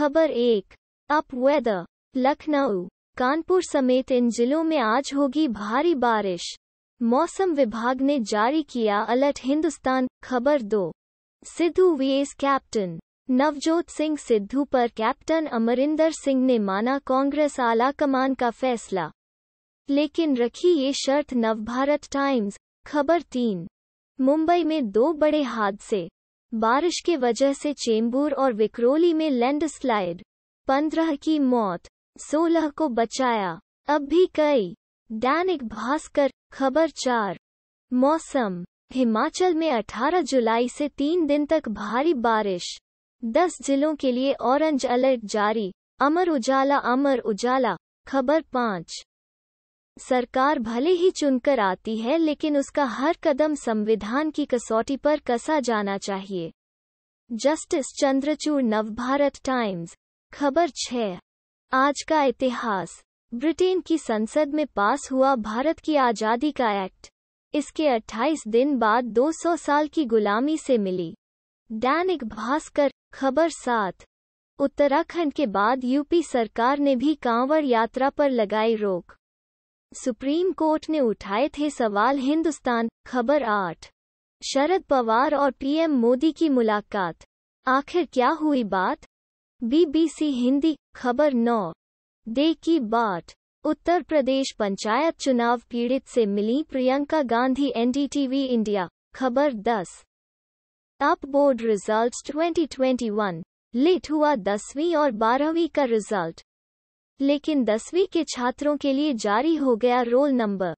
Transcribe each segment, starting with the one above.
खबर एक up weather Lucknow Kanpur समेत इन जिलों में आज होगी भारी बारिश मौसम विभाग ने जारी किया अलर्ट हिंदुस्तान खबर दो सिद्धू वीएस कैप्टन नवजोत सिंह सिद्धू पर कैप्टन अमरिंदर सिंह ने माना कांग्रेस आला कमान का फैसला लेकिन रखी ये शर्त नवभारत टाइम्स खबर तीन मुंबई में दो बड़े हादसे बारिश के वजह से चेंबूर और विक्रोली में लैंडस्लाइड पंद्रह की मौत सोलह को बचाया अब भी कई दैनिक भास्कर खबर चार मौसम हिमाचल में 18 जुलाई से तीन दिन तक भारी बारिश 10 जिलों के लिए ऑरेंज अलर्ट जारी अमर उजाला अमर उजाला खबर पाँच सरकार भले ही चुनकर आती है लेकिन उसका हर कदम संविधान की कसौटी पर कसा जाना चाहिए जस्टिस चंद्रचूड़ नवभारत टाइम्स खबर छह आज का इतिहास ब्रिटेन की संसद में पास हुआ भारत की आज़ादी का एक्ट इसके 28 दिन बाद 200 साल की गुलामी से मिली दैनिक भास्कर खबर सात उत्तराखंड के बाद यूपी सरकार ने भी कांवड़ यात्रा पर लगाई रोक सुप्रीम कोर्ट ने उठाए थे सवाल हिंदुस्तान खबर आठ शरद पवार और पीएम मोदी की मुलाकात आखिर क्या हुई बात बीबीसी हिंदी खबर नौ दे की बाट उत्तर प्रदेश पंचायत चुनाव पीड़ित से मिली प्रियंका गांधी एनडीटीवी इंडिया खबर दस अप बोर्ड रिजल्ट 2021 लेट हुआ दसवीं और बारहवीं का रिजल्ट लेकिन दसवीं के छात्रों के लिए जारी हो गया रोल नंबर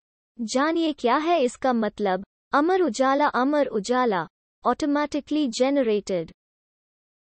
जानिए क्या है इसका मतलब अमर उजाला अमर उजाला ऑटोमेटिकली जेनरेटेड